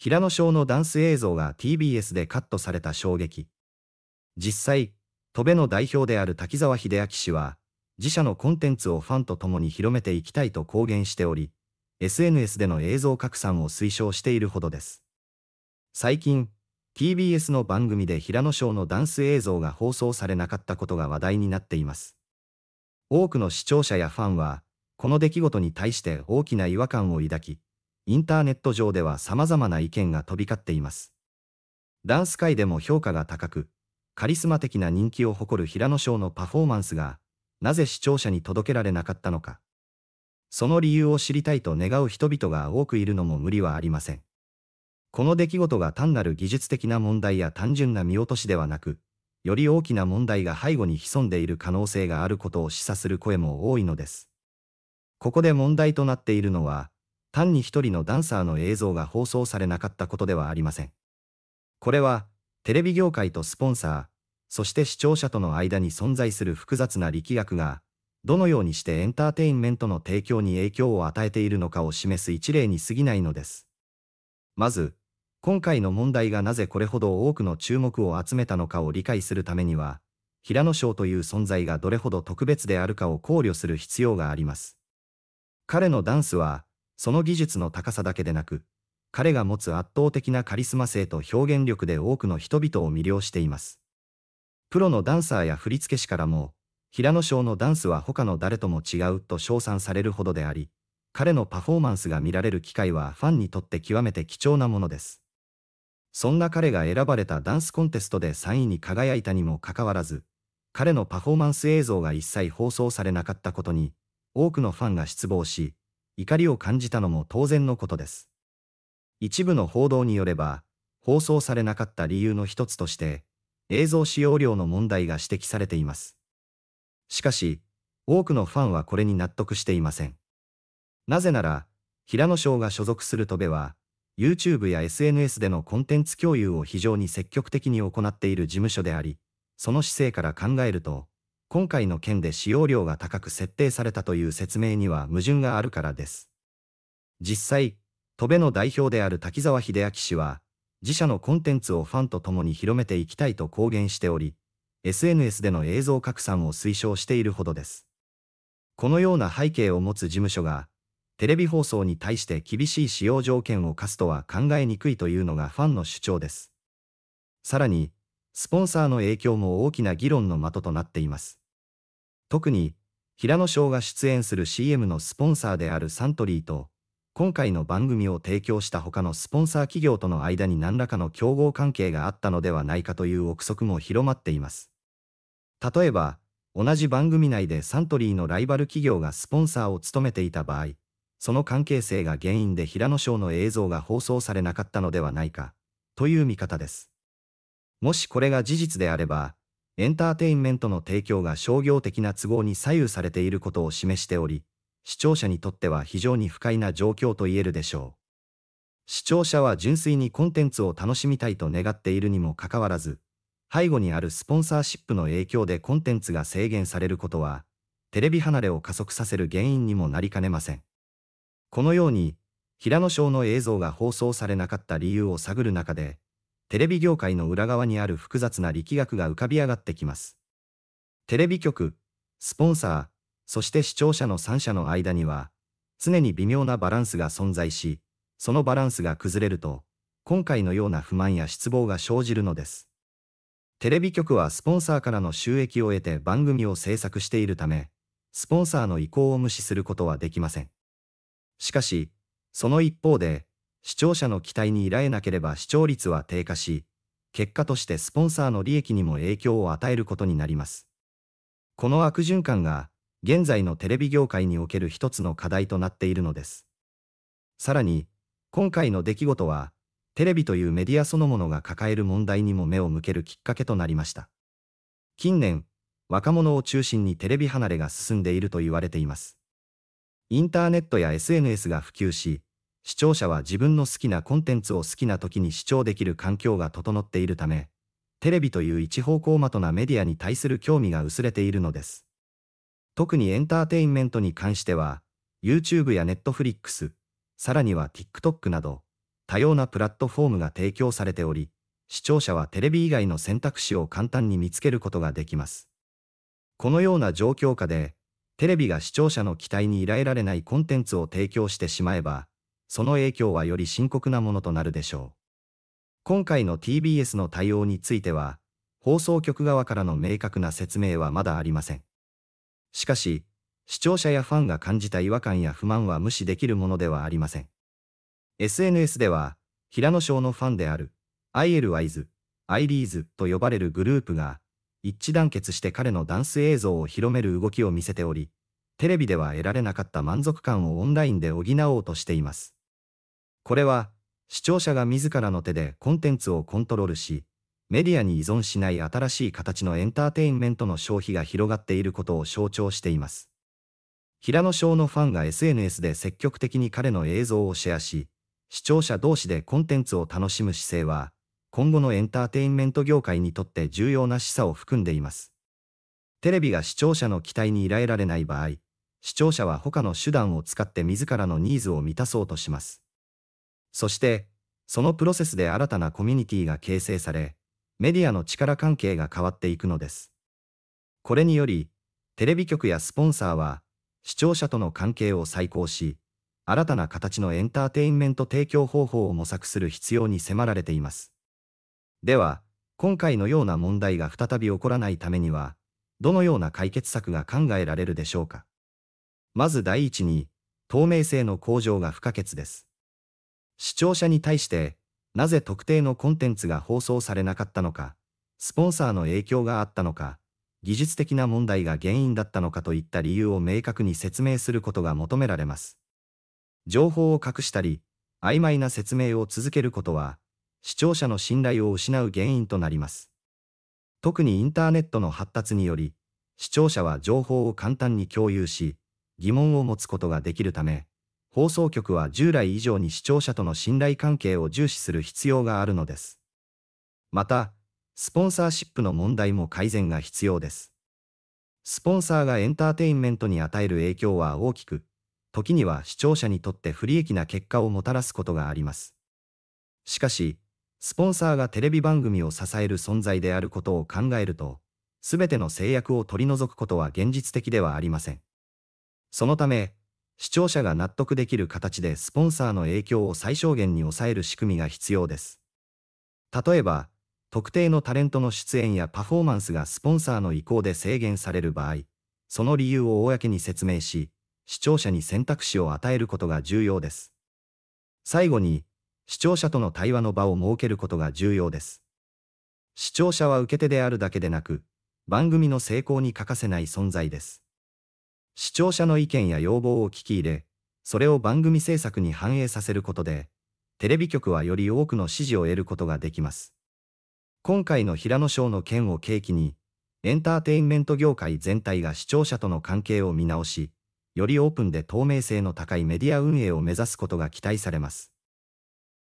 平野翔のダンス映像が TBS でカットされた衝撃。実際、戸部の代表である滝沢秀明氏は、自社のコンテンツをファンと共に広めていきたいと公言しており、SNS での映像拡散を推奨しているほどです。最近、TBS の番組で平野翔のダンス映像が放送されなかったことが話題になっています。多くの視聴者やファンは、この出来事に対して大きな違和感を抱き、インターネット上では様々な意見が飛び交っています。ダンス界でも評価が高く、カリスマ的な人気を誇る平野翔のパフォーマンスが、なぜ視聴者に届けられなかったのか。その理由を知りたいと願う人々が多くいるのも無理はありません。この出来事が単なる技術的な問題や単純な見落としではなく、より大きな問題が背後に潜んでいる可能性があることを示唆する声も多いのです。ここで問題となっているのは、単に一人のダンサーの映像が放送されなかったことではありません。これは、テレビ業界とスポンサー、そして視聴者との間に存在する複雑な力学が、どのようにしてエンターテインメントの提供に影響を与えているのかを示す一例に過ぎないのです。まず、今回の問題がなぜこれほど多くの注目を集めたのかを理解するためには、平野翔という存在がどれほど特別であるかを考慮する必要があります。彼のダンスは、その技術の高さだけでなく、彼が持つ圧倒的なカリスマ性と表現力で多くの人々を魅了しています。プロのダンサーや振付師からも、平野翔のダンスは他の誰とも違うと称賛されるほどであり、彼のパフォーマンスが見られる機会はファンにとって極めて貴重なものです。そんな彼が選ばれたダンスコンテストで3位に輝いたにもかかわらず、彼のパフォーマンス映像が一切放送されなかったことに、多くのファンが失望し、怒りを感じたのも当然のことです。一部の報道によれば、放送されなかった理由の一つとして、映像使用量の問題が指摘されています。しかし、多くのファンはこれに納得していません。なぜなら、平野翔が所属する戸部は、YouTube や SNS でのコンテンツ共有を非常に積極的に行っている事務所であり、その姿勢から考えると、今回の件で使用量が高く設定されたという説明には矛盾があるからです。実際、戸部の代表である滝沢秀明氏は、自社のコンテンツをファンと共に広めていきたいと公言しており、SNS での映像拡散を推奨しているほどです。このような背景を持つ事務所が、テレビ放送に対して厳しい使用条件を課すとは考えにくいというのがファンの主張です。さらに、スポンサーの影響も大きな議論の的となっています。特に、平野翔が出演する CM のスポンサーであるサントリーと、今回の番組を提供した他のスポンサー企業との間に何らかの競合関係があったのではないかという憶測も広まっています。例えば、同じ番組内でサントリーのライバル企業がスポンサーを務めていた場合、その関係性が原因で平野翔の映像が放送されなかったのではないか、という見方です。もしこれが事実であれば、エンターテインメントの提供が商業的な都合に左右されていることを示しており、視聴者にとっては非常に不快な状況と言えるでしょう。視聴者は純粋にコンテンツを楽しみたいと願っているにもかかわらず、背後にあるスポンサーシップの影響でコンテンツが制限されることは、テレビ離れを加速させる原因にもなりかねません。このように、平野翔の映像が放送されなかった理由を探る中で、テレビ業界の裏側にある複雑な力学が浮かび上がってきます。テレビ局、スポンサー、そして視聴者の3者の間には、常に微妙なバランスが存在し、そのバランスが崩れると、今回のような不満や失望が生じるのです。テレビ局はスポンサーからの収益を得て番組を制作しているため、スポンサーの意向を無視することはできません。しかし、その一方で、視聴者の期待にいらえなければ視聴率は低下し、結果としてスポンサーの利益にも影響を与えることになります。この悪循環が、現在のテレビ業界における一つの課題となっているのです。さらに、今回の出来事は、テレビというメディアそのものが抱える問題にも目を向けるきっかけとなりました。近年、若者を中心にテレビ離れが進んでいると言われています。インターネットや SNS が普及し、視聴者は自分の好きなコンテンツを好きな時に視聴できる環境が整っているため、テレビという一方向的なメディアに対する興味が薄れているのです。特にエンターテインメントに関しては、YouTube や Netflix、さらには TikTok など、多様なプラットフォームが提供されており、視聴者はテレビ以外の選択肢を簡単に見つけることができます。このような状況下で、テレビが視聴者の期待にいられられないコンテンツを提供してしまえば、その影響はより深刻なものとなるでしょう。今回の TBS の対応については、放送局側からの明確な説明はまだありません。しかし、視聴者やファンが感じた違和感や不満は無視できるものではありません。SNS では、平野翔のファンである、IL ワイズ、アイリーズと呼ばれるグループが、一致団結して彼のダンス映像を広める動きを見せており、テレビでは得られなかった満足感をオンラインで補おうとしています。これは、視聴者が自らの手でコンテンツをコントロールし、メディアに依存しない新しい形のエンターテインメントの消費が広がっていることを象徴しています。平野翔のファンが SNS で積極的に彼の映像をシェアし、視聴者同士でコンテンツを楽しむ姿勢は、今後のエンターテインメント業界にとって重要な示唆を含んでいます。テレビが視聴者の期待に依頼られない場合、視聴者は他の手段を使って自らのニーズを満たそうとします。そして、そのプロセスで新たなコミュニティが形成され、メディアの力関係が変わっていくのです。これにより、テレビ局やスポンサーは、視聴者との関係を再考し、新たな形のエンターテインメント提供方法を模索する必要に迫られています。では、今回のような問題が再び起こらないためには、どのような解決策が考えられるでしょうか。まず第一に、透明性の向上が不可欠です。視聴者に対して、なぜ特定のコンテンツが放送されなかったのか、スポンサーの影響があったのか、技術的な問題が原因だったのかといった理由を明確に説明することが求められます。情報を隠したり、曖昧な説明を続けることは、視聴者の信頼を失う原因となります。特にインターネットの発達により、視聴者は情報を簡単に共有し、疑問を持つことができるため、放送局は従来以上に視聴者との信頼関係を重視する必要があるのです。また、スポンサーシップの問題も改善が必要です。スポンサーがエンターテインメントに与える影響は大きく、時には視聴者にとって不利益な結果をもたらすことがあります。しかし、スポンサーがテレビ番組を支える存在であることを考えると、すべての制約を取り除くことは現実的ではありません。そのため、視聴者が納得できる形でスポンサーの影響を最小限に抑える仕組みが必要です。例えば、特定のタレントの出演やパフォーマンスがスポンサーの意向で制限される場合、その理由を公に説明し、視聴者に選択肢を与えることが重要です。最後に、視聴者との対話の場を設けることが重要です。視聴者は受け手であるだけでなく、番組の成功に欠かせない存在です。視聴者の意見や要望を聞き入れ、それを番組制作に反映させることで、テレビ局はより多くの支持を得ることができます。今回の平野賞の件を契機に、エンターテインメント業界全体が視聴者との関係を見直し、よりオープンで透明性の高いメディア運営を目指すことが期待されます。